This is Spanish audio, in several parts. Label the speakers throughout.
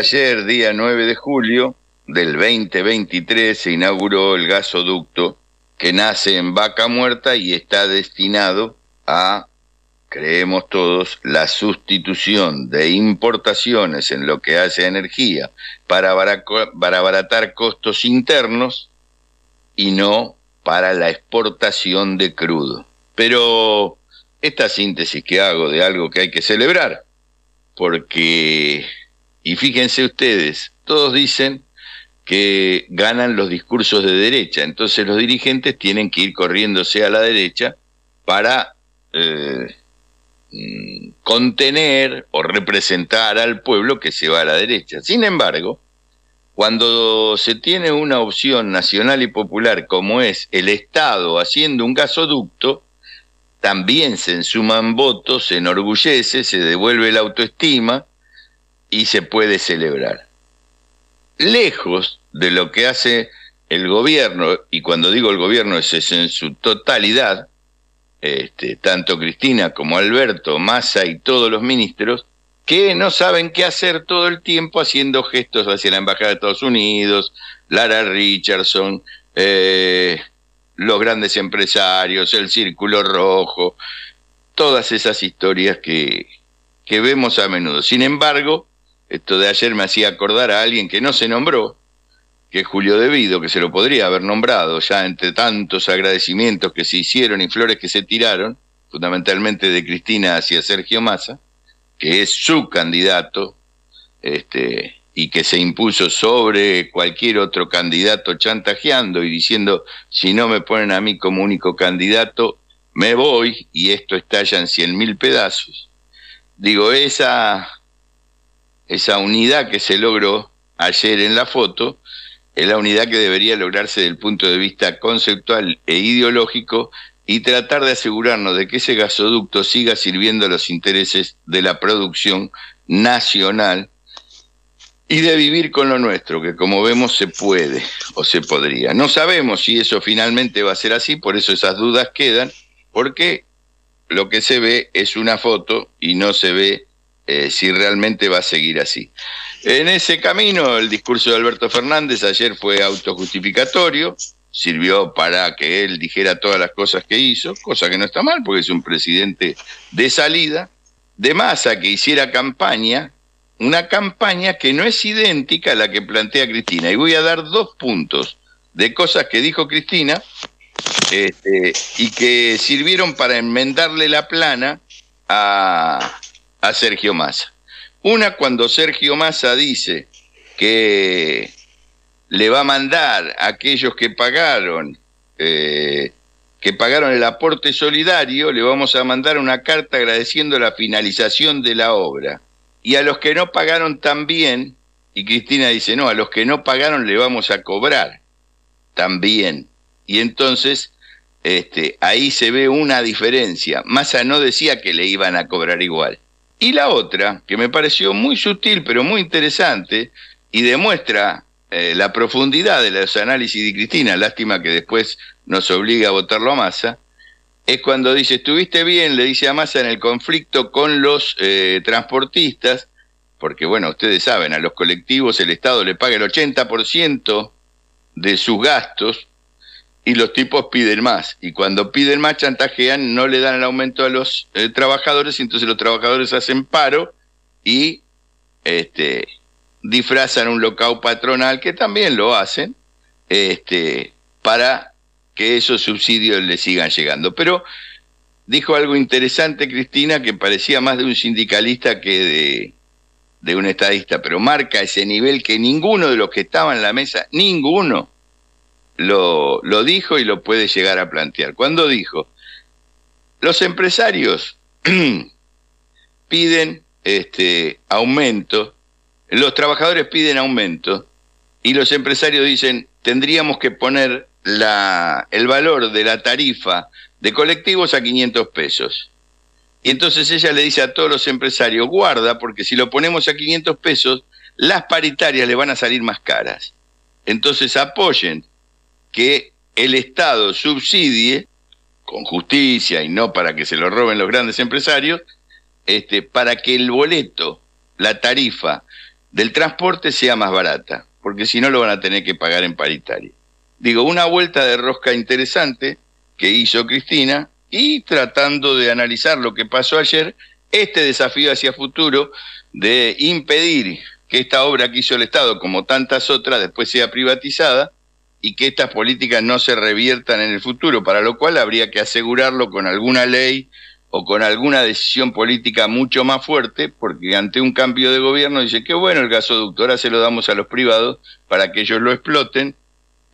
Speaker 1: ayer, día 9 de julio del 2023, se inauguró el gasoducto que nace en Vaca Muerta y está destinado a, creemos todos, la sustitución de importaciones en lo que hace energía para, para abaratar costos internos y no para la exportación de crudo. Pero esta síntesis que hago de algo que hay que celebrar, porque y fíjense ustedes, todos dicen que ganan los discursos de derecha, entonces los dirigentes tienen que ir corriéndose a la derecha para eh, mm, contener o representar al pueblo que se va a la derecha. Sin embargo, cuando se tiene una opción nacional y popular como es el Estado haciendo un gasoducto, también se suman votos, se enorgullece, se devuelve la autoestima y se puede celebrar. Lejos de lo que hace el gobierno, y cuando digo el gobierno es, en su totalidad, este, tanto Cristina como Alberto, Massa y todos los ministros, que no saben qué hacer todo el tiempo haciendo gestos hacia la Embajada de Estados Unidos, Lara Richardson, eh, los grandes empresarios, el Círculo Rojo, todas esas historias que vemos a menudo. Sin embargo, esto de ayer me hacía acordar a alguien que no se nombró, que es Julio Devido, que se lo podría haber nombrado ya entre tantos agradecimientos que se hicieron y flores que se tiraron, fundamentalmente de Cristina hacia Sergio Massa, que es su candidato, este, y que se impuso sobre cualquier otro candidato chantajeando y diciendo, si no me ponen a mí como único candidato, me voy y esto estalla en cien mil pedazos. Digo, esa esa unidad que se logró ayer en la foto, es la unidad que debería lograrse desde el punto de vista conceptual e ideológico y tratar de asegurarnos de que ese gasoducto siga sirviendo a los intereses de la producción nacional y de vivir con lo nuestro, que como vemos se puede o se podría. No sabemos si eso finalmente va a ser así, por eso esas dudas quedan, porque lo que se ve es una foto y no se ve eh, si realmente va a seguir así. En ese camino, el discurso de Alberto Fernández ayer fue autojustificatorio, sirvió para que él dijera todas las cosas que hizo, cosa que no está mal porque es un presidente de salida, de masa que hiciera campaña, una campaña que no es idéntica a la que plantea Cristina. Y voy a dar dos puntos de cosas que dijo Cristina este, y que sirvieron para enmendarle la plana a, a Sergio Massa. Una cuando Sergio Massa dice que le va a mandar a aquellos que pagaron, eh, que pagaron el aporte solidario, le vamos a mandar una carta agradeciendo la finalización de la obra. Y a los que no pagaron también, y Cristina dice, no, a los que no pagaron le vamos a cobrar también. Y entonces, este, ahí se ve una diferencia. Massa no decía que le iban a cobrar igual y la otra, que me pareció muy sutil pero muy interesante y demuestra eh, la profundidad de los análisis de Cristina, lástima que después nos obliga a votarlo a Massa, es cuando dice, estuviste bien, le dice a Massa en el conflicto con los eh, transportistas, porque bueno, ustedes saben, a los colectivos el Estado le paga el 80% de sus gastos y los tipos piden más. Y cuando piden más, chantajean, no le dan el aumento a los eh, trabajadores, y entonces los trabajadores hacen paro y este, disfrazan un locao patronal, que también lo hacen, este, para que esos subsidios le sigan llegando. Pero dijo algo interesante Cristina, que parecía más de un sindicalista que de, de un estadista, pero marca ese nivel que ninguno de los que estaban en la mesa, ninguno, lo, dijo y lo puede llegar a plantear. Cuando dijo, los empresarios piden este, aumento, los trabajadores piden aumento y los empresarios dicen, tendríamos que poner la, el valor de la tarifa de colectivos a 500 pesos. Y entonces ella le dice a todos los empresarios, guarda, porque si lo ponemos a 500 pesos, las paritarias le van a salir más caras. Entonces apoyen que el Estado subsidie con justicia y no para que se lo roben los grandes empresarios, este, para que el boleto, la tarifa del transporte sea más barata, porque si no lo van a tener que pagar en paritaria. Digo, una vuelta de rosca interesante que hizo Cristina y tratando de analizar lo que pasó ayer, este desafío hacia futuro de impedir que esta obra que hizo el Estado, como tantas otras, después sea privatizada, y que estas políticas no se reviertan en el futuro, para lo cual habría que asegurarlo con alguna ley o con alguna decisión política mucho más fuerte, porque ante un cambio de gobierno dice que bueno, el gasoducto ahora se lo damos a los privados para que ellos lo exploten,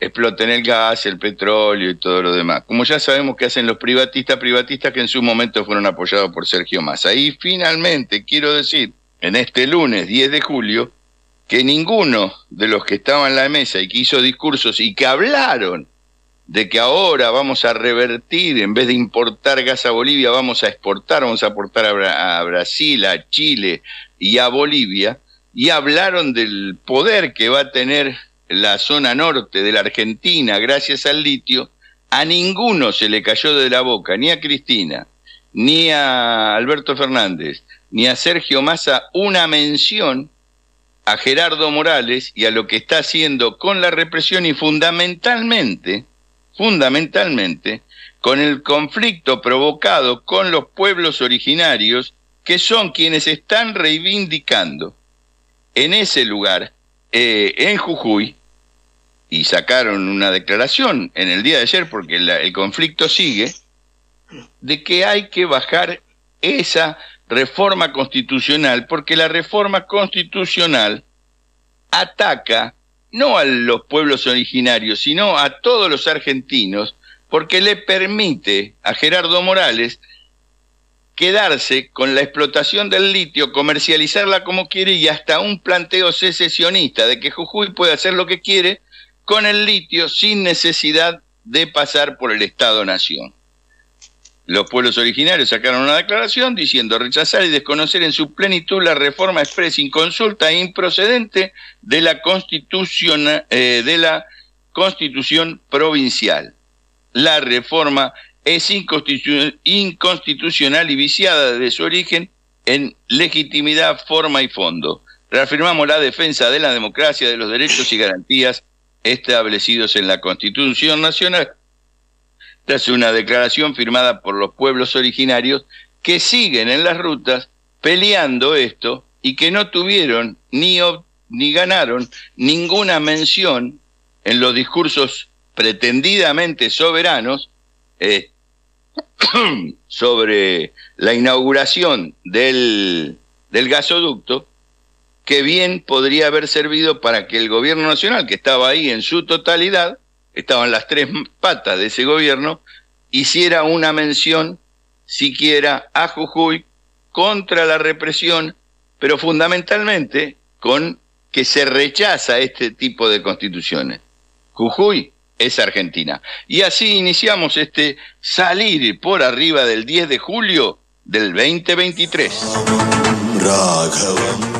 Speaker 1: exploten el gas, el petróleo y todo lo demás. Como ya sabemos que hacen los privatistas, privatistas que en su momento fueron apoyados por Sergio Massa. Y finalmente quiero decir, en este lunes 10 de julio, que ninguno de los que estaban en la mesa y que hizo discursos y que hablaron de que ahora vamos a revertir, en vez de importar gas a Bolivia, vamos a exportar, vamos a aportar a, Brasil, a Chile y a Bolivia, y hablaron del poder que va a tener la zona norte de la Argentina gracias al litio, a ninguno se le cayó de la boca, ni a Cristina, ni a Alberto Fernández, ni a Sergio Massa, una mención a Gerardo Morales y a lo que está haciendo con la represión y fundamentalmente, fundamentalmente, con el conflicto provocado con los pueblos originarios que son quienes están reivindicando en ese lugar, eh, en Jujuy, y sacaron una declaración en el día de ayer, porque el conflicto sigue, de que hay que bajar esa reforma constitucional, porque la reforma constitucional ataca no a los pueblos originarios, sino a todos los argentinos, porque le permite a Gerardo Morales quedarse con la explotación del litio, comercializarla como quiere y hasta un planteo secesionista de que Jujuy puede hacer lo que quiere con el litio sin necesidad de pasar por el Estado-Nación. Los pueblos originarios sacaron una declaración diciendo rechazar y desconocer en su plenitud la reforma expresa inconsulta e improcedente de la constitución, eh, de la constitución provincial. La reforma es inconstitucional y viciada desde su origen en legitimidad, forma y fondo. Reafirmamos la defensa de la democracia, de los derechos y garantías establecidos en la Constitución Nacional es una declaración firmada por los pueblos originarios que siguen en las rutas peleando esto y que no tuvieron ni, ganaron ninguna mención en los discursos pretendidamente soberanos eh, sobre la inauguración del gasoducto, que bien podría haber servido para que el gobierno nacional, que estaba ahí en su totalidad, estaban las tres patas de ese gobierno, hiciera una mención siquiera a Jujuy contra la represión, pero fundamentalmente con que se rechaza este tipo de constituciones. Jujuy es Argentina. Y así iniciamos este salir por arriba del 10 de julio del 2023.